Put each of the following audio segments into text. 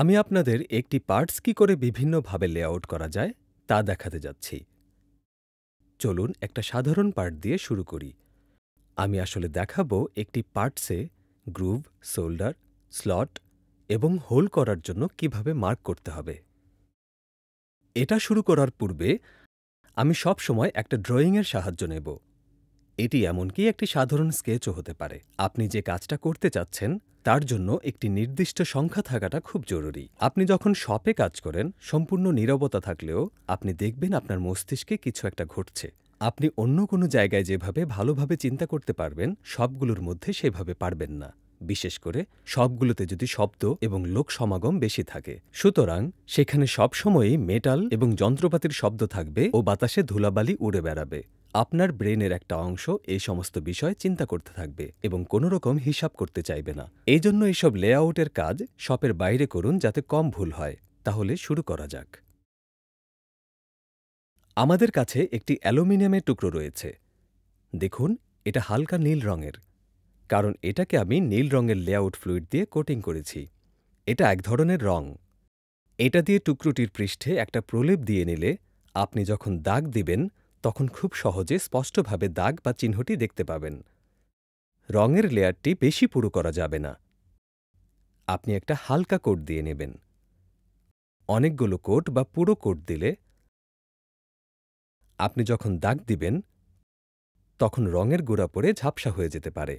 আমি আপনাদের একটি পার্টস কী করে বিভিন্নভাবে লেআউট করা যায় তা দেখাতে যাচ্ছি চলুন একটা সাধারণ পার্ট দিয়ে শুরু করি আমি আসলে দেখাব একটি পার্টসে গ্রুভ সোল্ডার স্লট এবং হোল করার জন্য কিভাবে মার্ক করতে হবে এটা শুরু করার পূর্বে আমি সবসময় একটা ড্রয়িংয়ের সাহায্য নেব এটি এমনকি একটি সাধারণ স্কেচও হতে পারে আপনি যে কাজটা করতে চাচ্ছেন তার জন্য একটি নির্দিষ্ট সংখ্যা থাকাটা খুব জরুরি আপনি যখন শপে কাজ করেন সম্পূর্ণ নিরবতা থাকলেও আপনি দেখবেন আপনার মস্তিষ্কে কিছু একটা ঘটছে আপনি অন্য কোনো জায়গায় যেভাবে ভালোভাবে চিন্তা করতে পারবেন সবগুলোর মধ্যে সেভাবে পারবেন না বিশেষ করে সবগুলোতে যদি শব্দ এবং লোক সমাগম বেশি থাকে সুতরাং সেখানে সবসময়ই মেটাল এবং যন্ত্রপাতির শব্দ থাকবে ও বাতাসে ধুলাবালি উড়ে বেড়াবে আপনার ব্রেনের একটা অংশ এই সমস্ত বিষয় চিন্তা করতে থাকবে এবং কোনো রকম হিসাব করতে চাইবে না এই জন্য এইসব লেআউটের কাজ শপের বাইরে করুন যাতে কম ভুল হয় তাহলে শুরু করা যাক আমাদের কাছে একটি অ্যালুমিনিয়ামের টুকরো রয়েছে দেখুন এটা হালকা নীল রঙের কারণ এটাকে আমি নীল রঙের লেআউট ফ্লুইড দিয়ে কোটিং করেছি এটা এক ধরনের রং এটা দিয়ে টুকরোটির পৃষ্ঠে একটা প্রলেপ দিয়ে নিলে আপনি যখন দাগ দিবেন তখন খুব সহজে স্পষ্টভাবে দাগ বা চিহ্নটি দেখতে পাবেন রঙের লেয়ারটি বেশি পুরো করা যাবে না আপনি একটা হালকা কোট দিয়ে নেবেন অনেকগুলো কোট বা পুরো কোট দিলে আপনি যখন দাগ দিবেন তখন রঙের গোড়া পরে ঝাপসা হয়ে যেতে পারে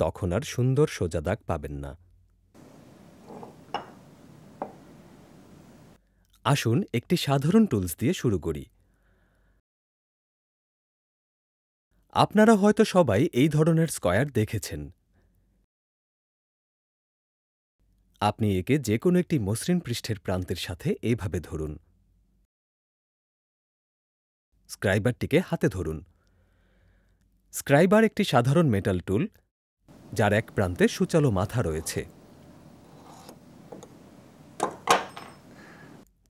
তখন আর সুন্দর সোজা দাগ পাবেন না আসুন একটি সাধারণ টুলস দিয়ে শুরু করি আপনারা হয়তো সবাই এই ধরনের স্কয়ার দেখেছেন আপনি একে যে কোনো একটি মসৃণ পৃষ্ঠের প্রান্তের সাথে এইভাবে ধরুন স্ক্রাইবারটিকে হাতে ধরুন স্ক্রাইবার একটি সাধারণ মেটাল টুল যার এক প্রান্তে সুচালো মাথা রয়েছে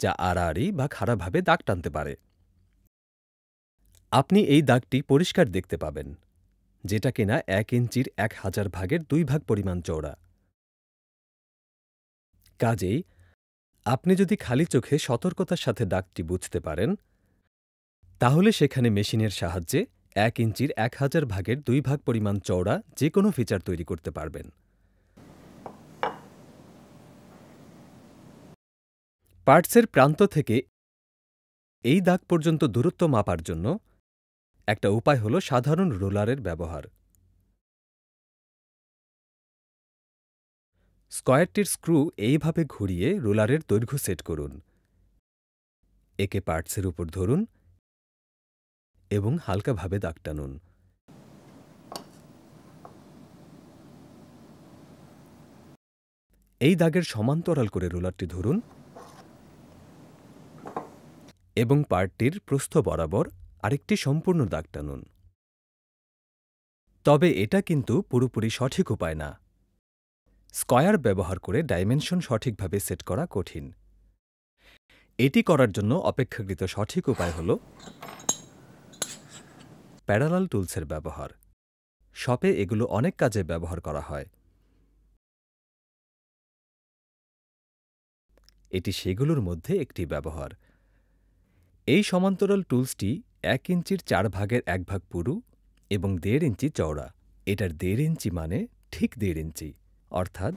যা আড়াআড়ি বা খারাপভাবে দাগ টানতে পারে আপনি এই দাগটি পরিষ্কার দেখতে পাবেন যেটা কিনা এক ইঞ্চির এক হাজার ভাগের দুই ভাগ পরিমাণ চওড়া কাজেই আপনি যদি খালি চোখে সতর্কতার সাথে দাগটি বুঝতে পারেন তাহলে সেখানে মেশিনের সাহায্যে এক ইঞ্চির এক হাজার ভাগের দুই ভাগ পরিমাণ চওড়া যে কোনো ফিচার তৈরি করতে পারবেন পার্টসের প্রান্ত থেকে এই দাগ পর্যন্ত দূরত্ব মাপার জন্য একটা উপায় হল সাধারণ রোলারের ব্যবহার স্কয়ারটির স্ক্রু এইভাবে ঘুরিয়ে রোলারের দৈর্ঘ্য সেট করুন একে পার্টসের উপর ধরুন এবং হালকাভাবে দাগ টানুন এই দাগের সমান্তরাল করে রোলারটি ধরুন এবং পার্টটির প্রস্থ বরাবর আরেকটি সম্পূর্ণ দাগ টানুন তবে এটা কিন্তু পুরোপুরি সঠিক উপায় না স্কয়ার ব্যবহার করে ডাইমেনশন সঠিকভাবে সেট করা কঠিন এটি করার জন্য অপেক্ষাকৃত সঠিক উপায় হল প্যারালাল টুলসের ব্যবহার শপে এগুলো অনেক কাজে ব্যবহার করা হয় এটি সেগুলোর মধ্যে একটি ব্যবহার এই সমান্তরাল টুলসটি এক ইঞ্চির চার ভাগের এক ভাগ পুরু এবং দেড় ইঞ্চি চওড়া এটার দেড় ইঞ্চি মানে ঠিক দেড় ইঞ্চি অর্থাৎ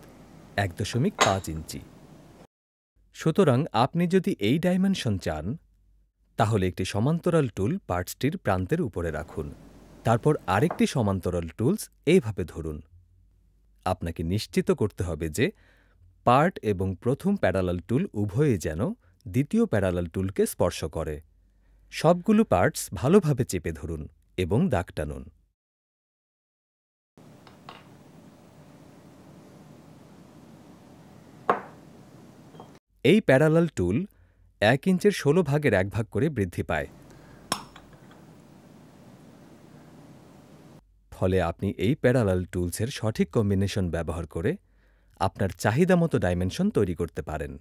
এক দশমিক পাঁচ ইঞ্চি সুতরাং আপনি যদি এই ডাইমেনশন চান তাহলে একটি সমান্তরাল টুল পার্টসটির প্রান্তের উপরে রাখুন তারপর আরেকটি সমান্তরাল টুলস এইভাবে ধরুন আপনাকে নিশ্চিত করতে হবে যে পার্ট এবং প্রথম প্যারালাল টুল উভয়ে যেন দ্বিতীয় প্যারালাল টুলকে স্পর্শ করে সবগুলো পার্টস ভালোভাবে চেপে ধরুন এবং দাগ টানুন এই প্যারালাল টুল এক ইঞ্চের ষোলো ভাগের এক ভাগ করে বৃদ্ধি পায় ফলে আপনি এই প্যারালাল টুলসের সঠিক কম্বিনেশন ব্যবহার করে আপনার চাহিদা মতো ডাইমেনশন তৈরি করতে পারেন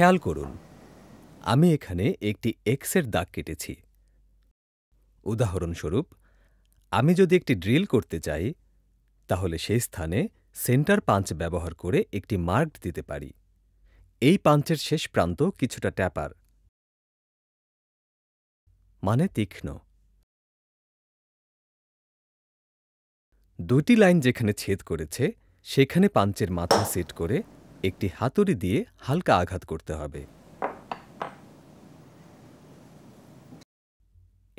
খেয়াল করুন আমি এখানে একটি এক্সের দাগ কেটেছি উদাহরণস্বরূপ আমি যদি একটি ড্রিল করতে চাই তাহলে সেই স্থানে সেন্টার পাঞ্চ ব্যবহার করে একটি মার্ক দিতে পারি এই পাঞ্চের শেষ প্রান্ত কিছুটা ট্যাপার মানে তীক্ষ্ণ দুটি লাইন যেখানে ছেদ করেছে সেখানে পাঞ্চের মাথা সেট করে একটি হাতুড়ি দিয়ে হালকা আঘাত করতে হবে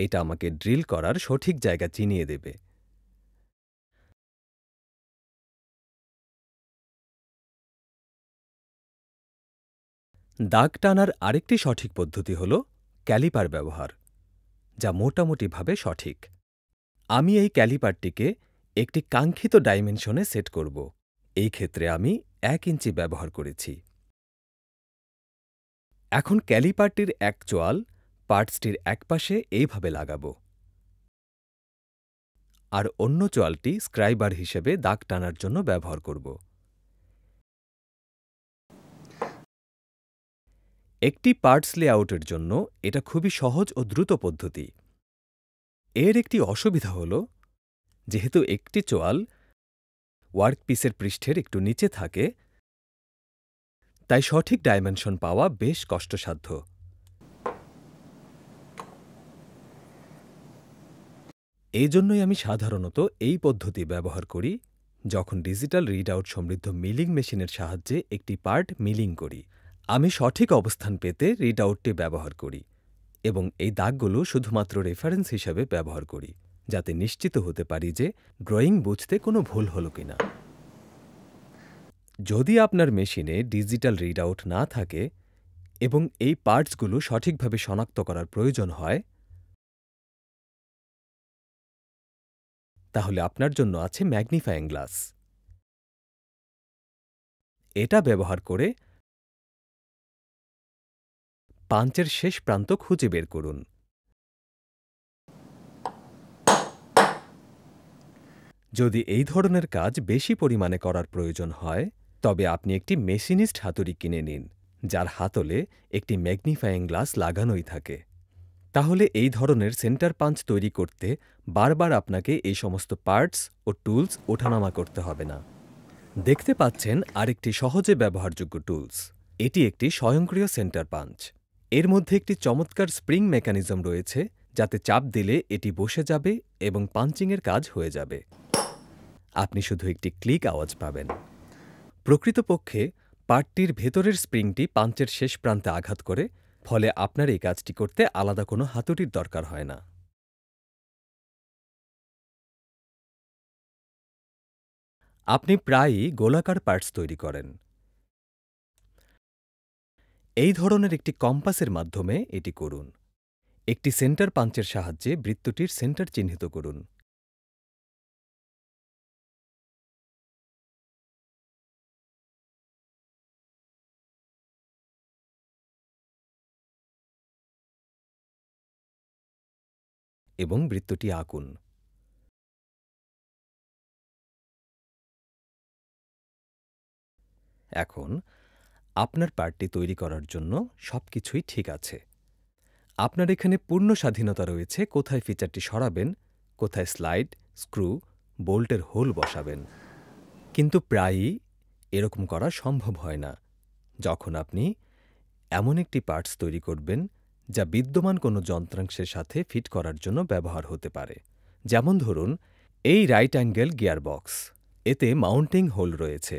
এটা আমাকে ড্রিল করার সঠিক জায়গা চিনিয়ে দেবে দাগ টানার আরেকটি সঠিক পদ্ধতি হল ক্যালিপার ব্যবহার যা মোটামুটিভাবে সঠিক আমি এই ক্যালিপারটিকে একটি কাঙ্ক্ষিত ডাইমেনশনে সেট করব এই ক্ষেত্রে আমি এক ইঞ্চি ব্যবহার করেছি এখন ক্যালিপারটির এক চোয়াল পার্টসটির একপাশে এইভাবে লাগাব আর অন্য চোয়ালটি স্ক্রাইবার হিসেবে দাগ টানার জন্য ব্যবহার করব একটি পার্টস লেআউটের জন্য এটা খুবই সহজ ও দ্রুত পদ্ধতি এর একটি অসুবিধা হল যেহেতু একটি চোয়াল ওয়ার্কপিসের পৃষ্ঠের একটু নিচে থাকে তাই সঠিক ডাইমেনশন পাওয়া বেশ কষ্টসাধ্য এই জন্যই আমি সাধারণত এই পদ্ধতি ব্যবহার করি যখন ডিজিটাল রিডআউট সমৃদ্ধ মিলিং মেশিনের সাহায্যে একটি পার্ট মিলিং করি আমি সঠিক অবস্থান পেতে রিডআউটটি ব্যবহার করি এবং এই দাগগুলো শুধুমাত্র রেফারেন্স হিসাবে ব্যবহার করি যাতে নিশ্চিত হতে পারি যে ড্রয়িং বুঝতে কোনো ভুল হলো কিনা যদি আপনার মেশিনে ডিজিটাল রিড আউট না থাকে এবং এই পার্টসগুলো সঠিকভাবে শনাক্ত করার প্রয়োজন হয় তাহলে আপনার জন্য আছে ম্যাগনিফাইং গ্লাস এটা ব্যবহার করে পাঞ্চের শেষ প্রান্ত খুঁজে বের করুন যদি এই ধরনের কাজ বেশি পরিমাণে করার প্রয়োজন হয় তবে আপনি একটি মেশিনিস্ট হাতুড়ি কিনে নিন যার হাতলে একটি ম্যাগনিফাইং গ্লাস লাগানোই থাকে তাহলে এই ধরনের সেন্টার পাঞ্চ তৈরি করতে বারবার আপনাকে এই সমস্ত পার্টস ও টুলস ওঠানামা করতে হবে না দেখতে পাচ্ছেন আরেকটি সহজে ব্যবহারযোগ্য টুলস এটি একটি স্বয়ংক্রিয় সেন্টার পাঞ্চ এর মধ্যে একটি চমৎকার স্প্রিং মেকানিজম রয়েছে যাতে চাপ দিলে এটি বসে যাবে এবং পাঞ্চিংয়ের কাজ হয়ে যাবে আপনি শুধু একটি ক্লিক আওয়াজ পাবেন প্রকৃতপক্ষে পার্টটির ভেতরের স্প্রিংটি পাঞ্চের শেষ প্রান্তে আঘাত করে ফলে আপনার এই কাজটি করতে আলাদা কোনো হাতুড়ির দরকার হয় না আপনি প্রায়ই গোলাকার পার্টস তৈরি করেন এই ধরনের একটি কম্পাসের মাধ্যমে এটি করুন একটি সেন্টার পাঞ্চের সাহায্যে বৃত্তটির সেন্টার চিহ্নিত করুন এবং বৃত্তটি আঁকুন এখন আপনার পার্টটি তৈরি করার জন্য সব কিছুই ঠিক আছে আপনার এখানে পূর্ণ স্বাধীনতা রয়েছে কোথায় ফিচারটি সরাবেন কোথায় স্লাইড স্ক্রু বোল্টের হোল বসাবেন কিন্তু প্রায়ই এরকম করা সম্ভব হয় না যখন আপনি এমন একটি পার্টস তৈরি করবেন যা বিদ্যমান কোনো যন্ত্রাংশের সাথে ফিট করার জন্য ব্যবহার হতে পারে যেমন ধরুন এই রাইট অ্যাঙ্গেল গিয়ারবক্স এতে মাউন্টিং হোল রয়েছে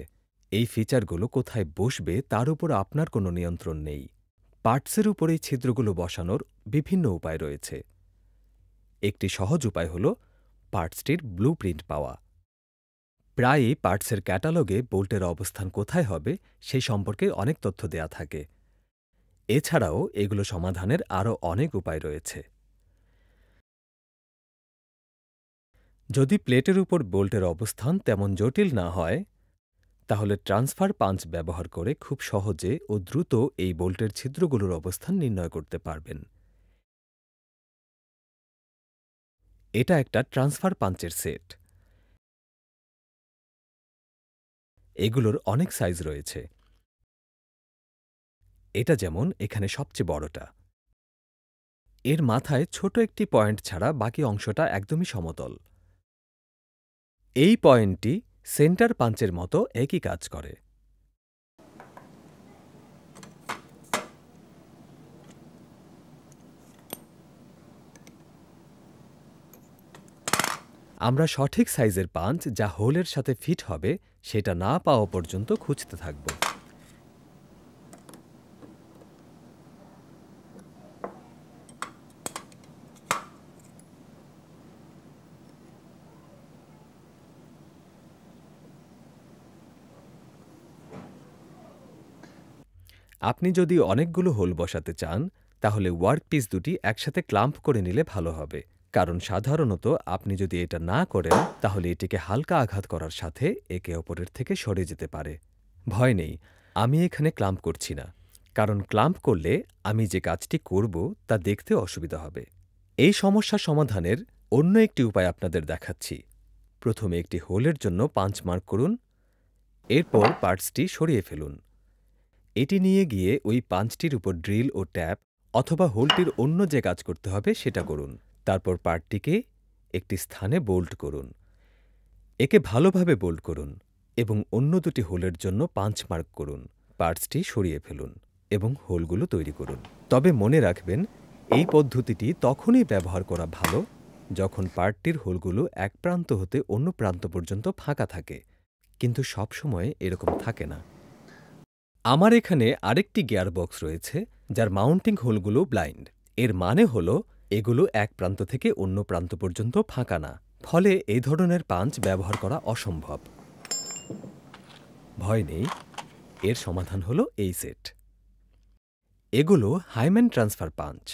এই ফিচারগুলো কোথায় বসবে তার উপর আপনার কোনো নিয়ন্ত্রণ নেই পার্টসের উপরেই ছিদ্রগুলো বসানোর বিভিন্ন উপায় রয়েছে একটি সহজ উপায় হল পার্টসটির ব্লু পাওয়া প্রায়ই পার্টসের ক্যাটালগে বোল্টের অবস্থান কোথায় হবে সেই সম্পর্কে অনেক তথ্য দেয়া থাকে এছাড়াও এগুলো সমাধানের আরও অনেক উপায় রয়েছে যদি প্লেটের উপর বোল্টের অবস্থান তেমন জটিল না হয় তাহলে ট্রান্সফার পাঞ্চ ব্যবহার করে খুব সহজে ও দ্রুত এই বোল্টের ছিদ্রগুলোর অবস্থান নির্ণয় করতে পারবেন এটা একটা ট্রান্সফার পাঞ্চের সেট এগুলোর অনেক সাইজ রয়েছে এটা যেমন এখানে সবচেয়ে বড়টা এর মাথায় ছোট একটি পয়েন্ট ছাড়া বাকি অংশটা একদমই সমতল এই পয়েন্টটি সেন্টার পাঞ্চের মতো একই কাজ করে আমরা সঠিক সাইজের পাঞ্চ যা হোলের সাথে ফিট হবে সেটা না পাওয়া পর্যন্ত খুঁজতে থাকবো আপনি যদি অনেকগুলো হোল বসাতে চান তাহলে ওয়ার্কপিস দুটি একসাথে ক্লাম্প করে নিলে ভালো হবে কারণ সাধারণত আপনি যদি এটা না করেন তাহলে এটিকে হালকা আঘাত করার সাথে একে অপরের থেকে সরে যেতে পারে ভয় নেই আমি এখানে ক্লাম্প করছি না কারণ ক্লাম্প করলে আমি যে কাজটি করব তা দেখতে অসুবিধা হবে এই সমস্যা সমাধানের অন্য একটি উপায় আপনাদের দেখাচ্ছি প্রথমে একটি হোলের জন্য পাঁচ মার্ক করুন এরপর পার্টসটি সরিয়ে ফেলুন এটি নিয়ে গিয়ে ওই পাঞ্চটির উপর ড্রিল ও ট্যাপ অথবা হোলটির অন্য যে কাজ করতে হবে সেটা করুন তারপর পার্টটিকে একটি স্থানে বোল্ট করুন একে ভালোভাবে বোল্ট করুন এবং অন্য দুটি হোলের জন্য পাঁচ মার্ক করুন পার্টসটি সরিয়ে ফেলুন এবং হোলগুলো তৈরি করুন তবে মনে রাখবেন এই পদ্ধতিটি তখনই ব্যবহার করা ভালো যখন পার্টটির হোলগুলো এক প্রান্ত হতে অন্য প্রান্ত পর্যন্ত ফাঁকা থাকে কিন্তু সবসময় এরকম থাকে না আমার এখানে আরেকটি গিয়ার বক্স রয়েছে যার মাউন্টিং হোলগুলো ব্লাইন্ড এর মানে হল এগুলো এক প্রান্ত থেকে অন্য প্রান্ত পর্যন্ত ফাঁকা না ফলে এই ধরনের পাঞ্চ ব্যবহার করা অসম্ভব ভয় নেই এর সমাধান হল এই সেট এগুলো হাইম্যান ট্রান্সফার পাঞ্চ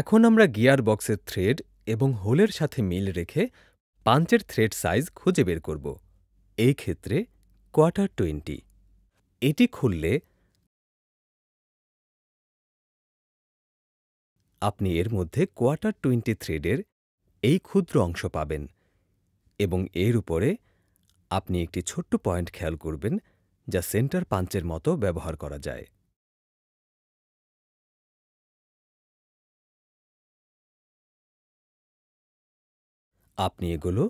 এখন আমরা গিয়ার বক্সের থ্রেড এবং হোলের সাথে মিল রেখে পাঞ্চের থ্রেড সাইজ খুঁজে বের করব এই ক্ষেত্রে কোয়ার্টার টোয়েন্টি এটি খুললে আপনি এর মধ্যে কোয়ার্টার টোয়েন্টি থ্রেডের এই ক্ষুদ্র অংশ পাবেন এবং এর উপরে আপনি একটি ছোট্ট পয়েন্ট খেয়াল করবেন যা সেন্টার পাঞ্চের মতো ব্যবহার করা যায় আপনি এগুলো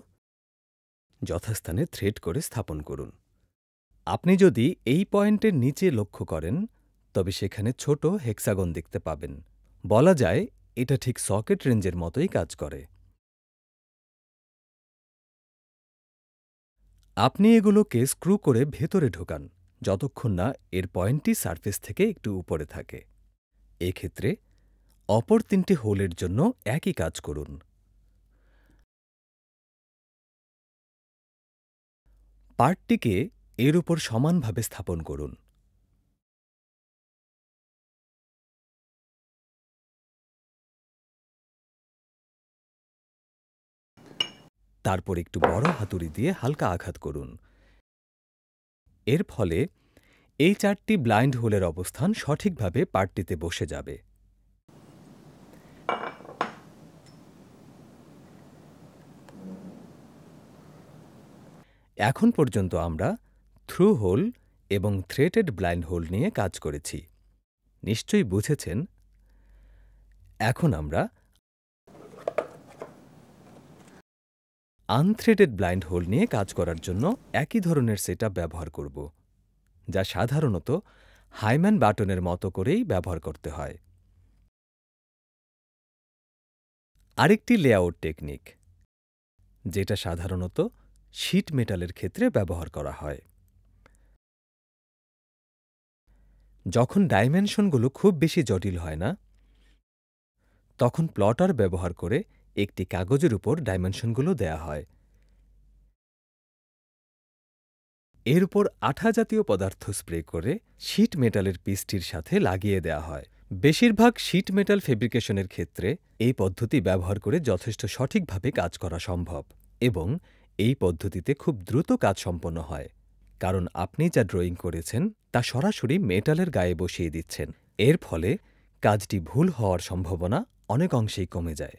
যথাস্থানে থ্রেড করে স্থাপন করুন আপনি যদি এই পয়েন্টের নিচে লক্ষ্য করেন তবে সেখানে ছোট হেক্সাগন দেখতে পাবেন বলা যায় এটা ঠিক সকেট রেঞ্জের মতোই কাজ করে আপনি এগুলোকে স্ক্রু করে ভেতরে ঢোকান যতক্ষণ না এর পয়েন্টটি সারফেস থেকে একটু উপরে থাকে এক্ষেত্রে অপর তিনটি হোলের জন্য একই কাজ করুন পার্টটিকে এর উপর সমানভাবে স্থাপন করুন তারপর একটু বড় হাতুড়ি দিয়ে হালকা আঘাত করুন এর ফলে এই চারটি ব্লাইন্ড হোলের অবস্থান সঠিকভাবে পার্টটিতে বসে যাবে এখন পর্যন্ত আমরা থ্রু হোল এবং থ্রেটেড ব্লাইন্ড হোল নিয়ে কাজ করেছি নিশ্চয়ই বুঝেছেন এখন আমরা আনথ্রেটেড ব্লাইন্ড হোল নিয়ে কাজ করার জন্য একই ধরনের সেট ব্যবহার করব যা সাধারণত হাইম্যান বাটনের মতো করেই ব্যবহার করতে হয় আরেকটি লেআউট টেকনিক যেটা সাধারণত শীট মেটালের ক্ষেত্রে ব্যবহার করা হয় যখন ডাইমেনশনগুলো খুব বেশি জটিল হয় না তখন প্লটার ব্যবহার করে একটি কাগজের উপর ডাইমেনশনগুলো দেয়া হয় এর উপর আঠা জাতীয় পদার্থ স্প্রে করে শীট মেটালের পিসটির সাথে লাগিয়ে দেয়া হয় বেশিরভাগ শীট মেটাল ফেব্রিকেশনের ক্ষেত্রে এই পদ্ধতি ব্যবহার করে যথেষ্ট সঠিকভাবে কাজ করা সম্ভব এবং এই পদ্ধতিতে খুব দ্রুত কাজ সম্পন্ন হয় কারণ আপনি যা ড্রয়িং করেছেন তা সরাসরি মেটালের গায়ে বসিয়ে দিচ্ছেন এর ফলে কাজটি ভুল হওয়ার সম্ভাবনা অনেক অংশেই কমে যায়